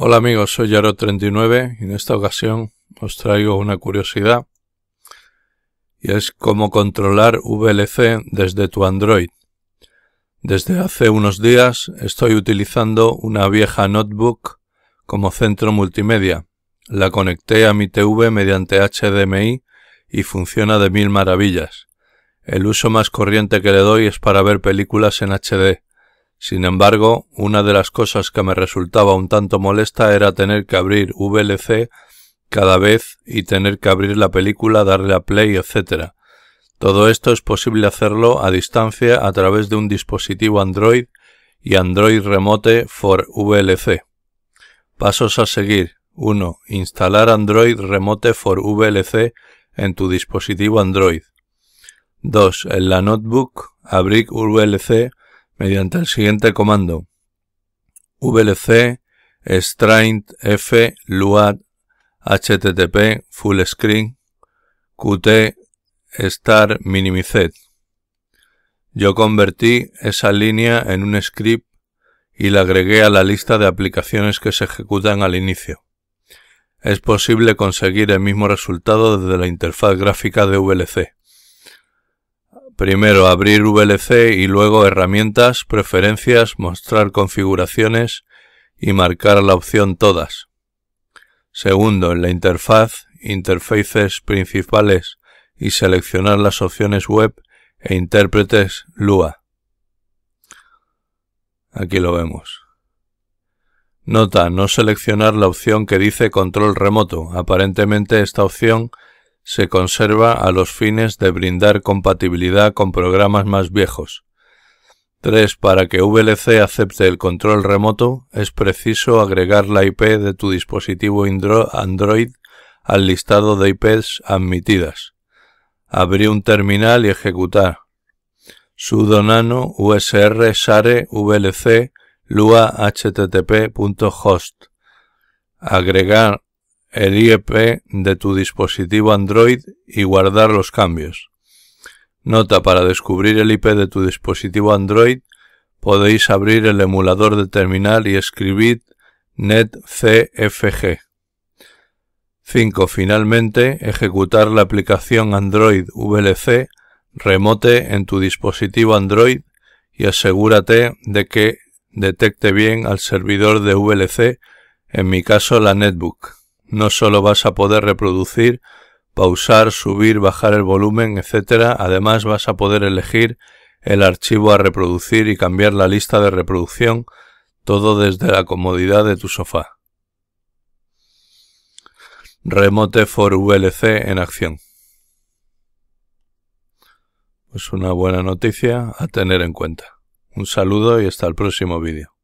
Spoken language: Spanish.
Hola amigos, soy Yaro39 y en esta ocasión os traigo una curiosidad y es cómo controlar VLC desde tu Android. Desde hace unos días estoy utilizando una vieja notebook como centro multimedia. La conecté a mi TV mediante HDMI y funciona de mil maravillas. El uso más corriente que le doy es para ver películas en HD. Sin embargo, una de las cosas que me resultaba un tanto molesta era tener que abrir VLC cada vez y tener que abrir la película, darle a play, etc. Todo esto es posible hacerlo a distancia a través de un dispositivo Android y Android Remote for VLC. Pasos a seguir. 1. Instalar Android Remote for VLC en tu dispositivo Android. 2. En la notebook, abrir VLC mediante el siguiente comando vlc strint f luad http full screen qt star minimized. Yo convertí esa línea en un script y la agregué a la lista de aplicaciones que se ejecutan al inicio. Es posible conseguir el mismo resultado desde la interfaz gráfica de VLC. Primero abrir VLC y luego herramientas, preferencias, mostrar configuraciones y marcar la opción todas. Segundo, en la interfaz, interfaces principales y seleccionar las opciones web e intérpretes Lua. Aquí lo vemos. Nota, no seleccionar la opción que dice control remoto. Aparentemente esta opción se conserva a los fines de brindar compatibilidad con programas más viejos. 3. Para que VLC acepte el control remoto, es preciso agregar la IP de tu dispositivo Android al listado de IPs admitidas. Abrir un terminal y ejecutar sudo nano usr share vlc lua http.host. Agregar el IEP de tu dispositivo Android y guardar los cambios. Nota, para descubrir el IP de tu dispositivo Android podéis abrir el emulador de terminal y escribir netcfg. 5. Finalmente, ejecutar la aplicación Android VLC remote en tu dispositivo Android y asegúrate de que detecte bien al servidor de VLC, en mi caso la netbook. No solo vas a poder reproducir, pausar, subir, bajar el volumen, etc. Además vas a poder elegir el archivo a reproducir y cambiar la lista de reproducción, todo desde la comodidad de tu sofá. Remote for VLC en acción. Pues una buena noticia a tener en cuenta. Un saludo y hasta el próximo vídeo.